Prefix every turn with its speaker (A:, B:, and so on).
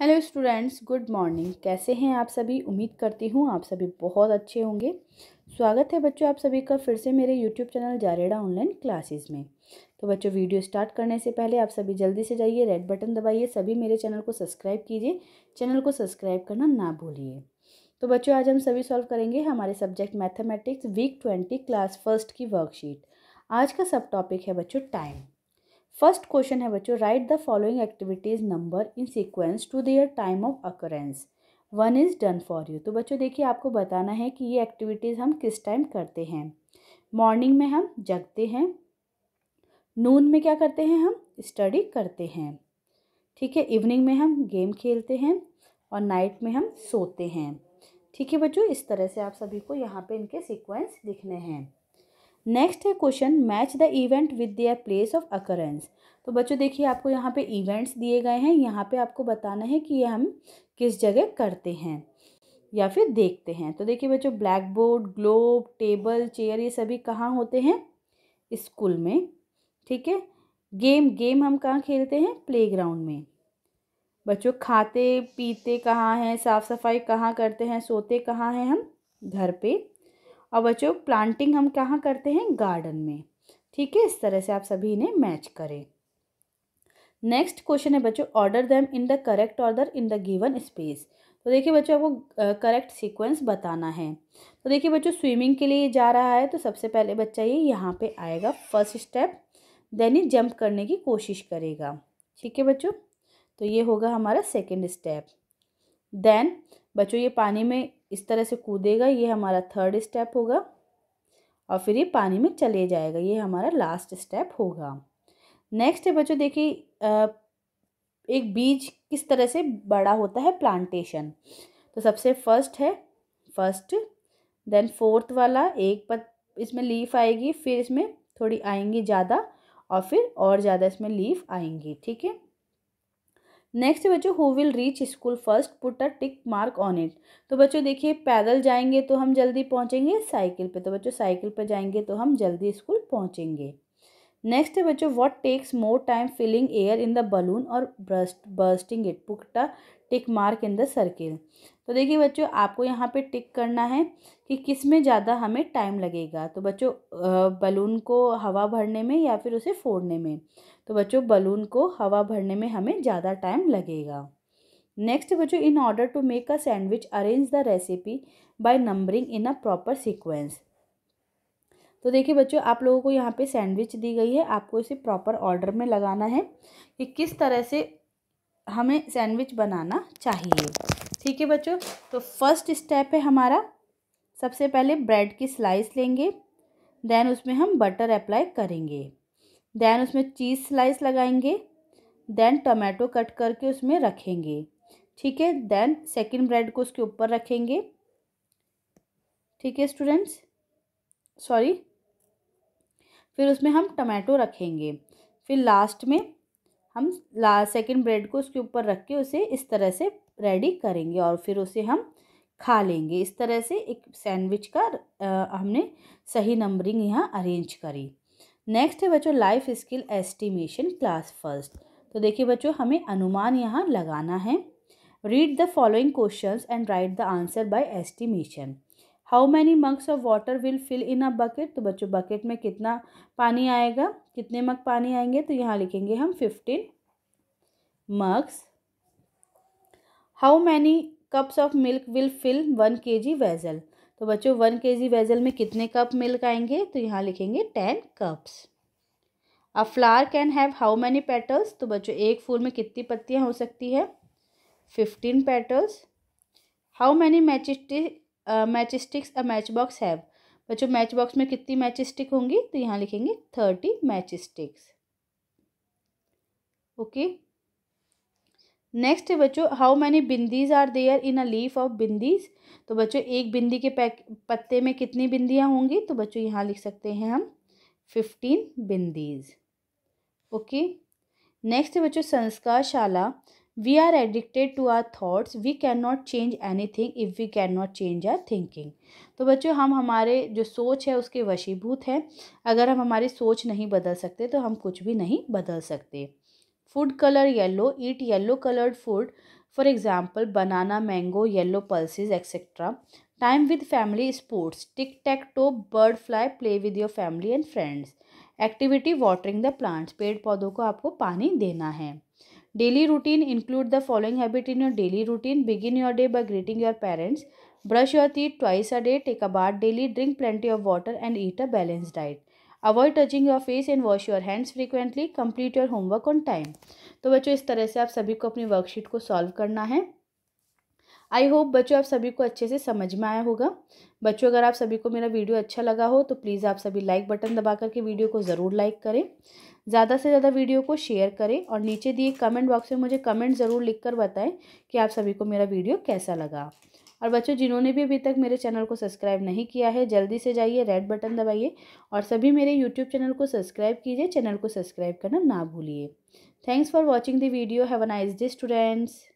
A: hello students good morning कैसे हैं आप सभी उम्मीद करती हूँ आप सभी बहुत अच्छे होंगे स्वागत है बच्चों आप सभी का फिर से मेरे यूट्यूब चैनल जारेडा ऑनलाइन क्लासेस में तो बच्चों वीडियो स्टार्ट करने से पहले आप सभी जल्दी से जाइए रेड बटन दबाइए सभी मेरे चैनल को सब्सक्राइब कीजिए चैनल को सब्सक्राइब करना ना भूलिए तो बच्चों आज हम सभी सॉल्व करेंगे हमारे subject mathematics week twenty class first की वर्कशीट आज का सब टॉपिक है बच्चों टाइम फर्स्ट क्वेश्चन है बच्चों write the following activities number in sequence to their time of occurrence one is done for you तो बच्चों देखिए आपको बताना है कि ये एक्टिविटीज़ हम किस टाइम करते हैं मॉर्निंग में हम जगते हैं नून में क्या करते हैं हम स्टडी करते हैं ठीक है इवनिंग में हम गेम खेलते हैं और नाइट में हम सोते हैं ठीक है बच्चों इस तरह से आप सभी को यहाँ पे इनके सीक्वेंस लिखने हैं नेक्स्ट है question match the event with their place of occurrence तो बच्चों देखिए आपको यहाँ पे इवेंट्स दिए गए हैं यहाँ पे आपको बताना है कि ये हम किस जगह करते हैं या फिर देखते हैं तो देखिए बच्चों black board globe table chair ये सभी कहाँ होते हैं स्कूल में ठीक है गेम गेम हम कहाँ खेलते हैं प्ले में बच्चों खाते पीते कहाँ हैं साफ़ सफाई कहाँ करते हैं सोते कहाँ हैं हम घर पर और बच्चों प्लांटिंग हम कहाँ करते हैं गार्डन में ठीक है इस तरह से आप सभी इन्हें मैच करें नेक्स्ट क्वेश्चन है बच्चों order them in the correct order in the given space तो देखिए बच्चों आपको करेक्ट सीक्वेंस बताना है तो देखिए बच्चों स्विमिंग के लिए जा रहा है तो सबसे पहले बच्चा ये यहाँ पे आएगा फर्स्ट स्टेप देन ही जंप करने की कोशिश करेगा ठीक है बच्चों तो ये होगा हमारा सेकेंड स्टेप देन बच्चों ये पानी में इस तरह से कूदेगा ये हमारा थर्ड स्टेप होगा और फिर ये पानी में चले जाएगा ये हमारा लास्ट स्टेप होगा नेक्स्ट है बच्चों देखिए एक बीज किस तरह से बड़ा होता है प्लांटेशन तो सबसे फर्स्ट है फर्स्ट देन फोर्थ वाला एक पत इसमें लीफ आएगी फिर इसमें थोड़ी आएंगी ज़्यादा और फिर और ज़्यादा इसमें लीफ आएंगी ठीक है नेक्स्ट बच्चों who will reach school first put a tick mark on it तो बच्चों देखिए पैदल जाएंगे तो हम जल्दी पहुंचेंगे साइकिल पे तो बच्चों साइकिल पे जाएंगे तो हम जल्दी स्कूल पहुंचेंगे नेक्स्ट है बच्चों what takes more time filling air in the balloon और burst bursting it put a tick mark in the circle तो देखिए बच्चों आपको यहाँ पे टिक करना है कि किस में ज़्यादा हमें टाइम लगेगा तो बच्चों बलून को हवा भरने में या फिर उसे फोड़ने में तो बच्चों बलून को हवा भरने में हमें ज़्यादा टाइम लगेगा नेक्स्ट बच्चों in order to make a sandwich arrange the recipe by numbering in a proper sequence तो देखिए बच्चों आप लोगों को यहाँ पे सैंडविच दी गई है आपको इसे प्रॉपर ऑर्डर में लगाना है कि किस तरह से हमें सैंडविच बनाना चाहिए ठीक है बच्चों तो फर्स्ट स्टेप है हमारा सबसे पहले ब्रेड की स्लाइस लेंगे देन उसमें हम बटर अप्लाई करेंगे देन उसमें चीज़ स्लाइस लगाएंगे देन टमाटो कट करके उसमें रखेंगे ठीक है देन सेकेंड ब्रेड को उसके ऊपर रखेंगे ठीक है स्टूडेंट्स सॉरी फिर उसमें हम टमाटो रखेंगे फिर लास्ट में हम ला सेकेंड ब्रेड को उसके ऊपर रख के उसे इस तरह से रेडी करेंगे और फिर उसे हम खा लेंगे इस तरह से एक सैंडविच का आ, हमने सही नंबरिंग यहाँ अरेंज करी नेक्स्ट है बच्चों life skill estimation class first तो देखिए बच्चों हमें अनुमान यहाँ लगाना है read the following questions and write the answer by estimation how many mugs of water will fill in a bucket तो बच्चों बकेट में कितना पानी आएगा कितने मग पानी आएंगे तो यहाँ लिखेंगे हम fifteen mugs how many cups of milk will fill one K G vessel तो बच्चों वन के जी वेजल में कितने कप मिल्क आएंगे तो यहाँ लिखेंगे ten cups a flower can have how many petals तो बच्चों एक फूल में कितनी पत्तियाँ हो सकती है fifteen petals how many matchstick match sticks a match box have बच्चों मैच बॉक्स में कितनी मैच स्टिक होंगी तो यहाँ लिखेंगे thirty match sticks okay next है बच्चों how many bindis are there in a leaf of bindis तो बच्चों एक बिंदी के पैक पत्ते में कितनी बिंदियाँ होंगी तो बच्चों यहाँ लिख सकते हैं हम फिफ्टीन बिंदीज ओके नेक्स्ट है बच्चों संस्कार शाला we are addicted to our thoughts we cannot change anything if we cannot change our thinking तो बच्चों हम हमारे जो सोच है उसके वशीभूत हैं अगर हम हमारी सोच नहीं बदल सकते तो हम कुछ भी नहीं बदल सकते food colour yellow eat yellow coloured food for example banana mango yellow pulses etcetera time with family sports tic tac toe bird fly play with your family and friends activity watering the plants पेड़ पौधों को आपको पानी देना है daily routine include the following habit in your daily routine begin your day by greeting your parents brush your teeth twice a day take a bath daily drink plenty of water and eat a balanced diet avoid touching your face and wash your hands frequently complete your homework on time तो बच्चों इस तरह से आप सभी को अपनी worksheet को सॉल्व करना है आई होप बच्चों आप सभी को अच्छे से समझ में आया होगा बच्चों अगर आप सभी को मेरा वीडियो अच्छा लगा हो तो प्लीज़ आप सभी लाइक बटन दबा करके वीडियो को ज़रूर लाइक करें ज़्यादा से ज़्यादा वीडियो को शेयर करें और नीचे दिए कमेंट बॉक्स में मुझे कमेंट ज़रूर लिख कर बताएं कि आप सभी को मेरा वीडियो कैसा लगा और बच्चों जिन्होंने भी अभी तक मेरे चैनल को सब्सक्राइब नहीं किया है जल्दी से जाइए रेड बटन दबाइए और सभी मेरे यूट्यूब चैनल को सब्सक्राइब कीजिए चैनल को सब्सक्राइब करना ना भूलिए thanks for watching the video have a nice day students